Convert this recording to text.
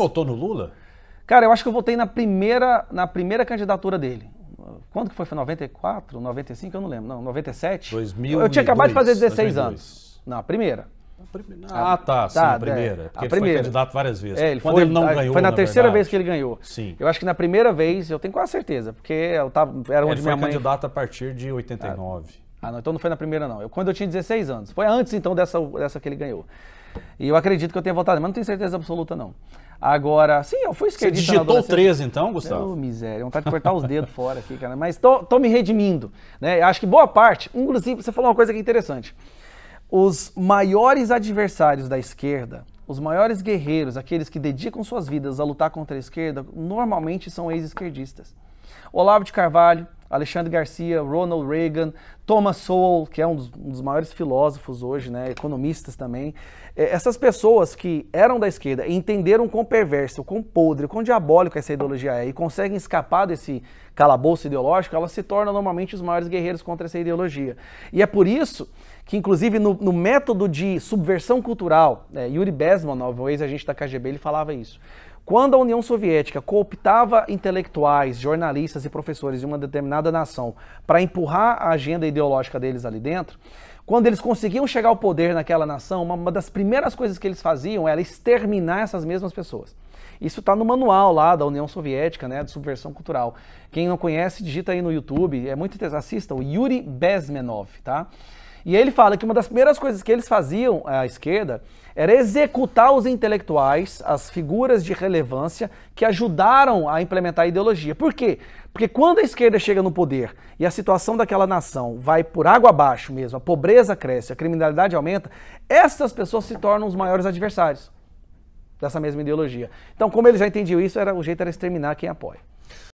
Votou no Lula? Cara, eu acho que eu votei na primeira, na primeira candidatura dele. Quando que foi? Foi 94, 95? Eu não lembro. Não, 97? 2002. Eu tinha acabado de fazer 16 2002. anos. Não, a primeira. Ah, tá, sim, a tá, é, primeira. porque a primeira. ele foi candidato várias vezes. É, ele Quando foi, ele não a, ganhou, Foi na, na terceira verdade. vez que ele ganhou. Sim. Eu acho que na primeira vez, eu tenho quase certeza, porque eu tava, era onde ele minha foi mãe... candidato a partir de 89. Ah, ah, não, então não foi na primeira, não. Eu, quando eu tinha 16 anos. Foi antes, então, dessa, dessa que ele ganhou. E eu acredito que eu tenha votado, mas não tenho certeza absoluta, não. Agora, sim, eu fui esquerdista. Você digitou 13, então, Gustavo? Oh, miséria, vontade de cortar os dedos fora aqui, cara. Mas tô, tô me redimindo. Né? Acho que boa parte, inclusive, você falou uma coisa que é interessante. Os maiores adversários da esquerda, os maiores guerreiros, aqueles que dedicam suas vidas a lutar contra a esquerda, normalmente são ex-esquerdistas. Olavo de Carvalho, Alexandre Garcia, Ronald Reagan, Thomas Sowell, que é um dos, um dos maiores filósofos hoje, né, economistas também. É, essas pessoas que eram da esquerda e entenderam quão perverso, quão podre, quão diabólico essa ideologia é e conseguem escapar desse calabouço ideológico, elas se tornam normalmente os maiores guerreiros contra essa ideologia. E é por isso que, inclusive, no, no método de subversão cultural, é, Yuri Bezmanov, o ex-agente da KGB, ele falava isso. Quando a União Soviética cooptava intelectuais, jornalistas e professores de uma determinada determinada nação para empurrar a agenda ideológica deles ali dentro, quando eles conseguiam chegar ao poder naquela nação, uma, das primeiras coisas que eles faziam era exterminar essas mesmas pessoas. Isso está no manual lá da União Soviética, né, de subversão cultural. Quem não conhece, digita aí no YouTube, é muito interessante, assista, o Yuri Bezmenov, tá? E ele fala que uma das primeiras coisas que eles faziam à esquerda era executar os intelectuais, as figuras de relevância que ajudaram a implementar a ideologia. Por quê? Porque quando a esquerda chega no poder e a situação daquela nação vai por água abaixo mesmo, a pobreza cresce, a criminalidade aumenta, essas pessoas se tornam os maiores adversários dessa mesma ideologia. Então, como ele já entendiam isso, era, o jeito era exterminar quem apoia.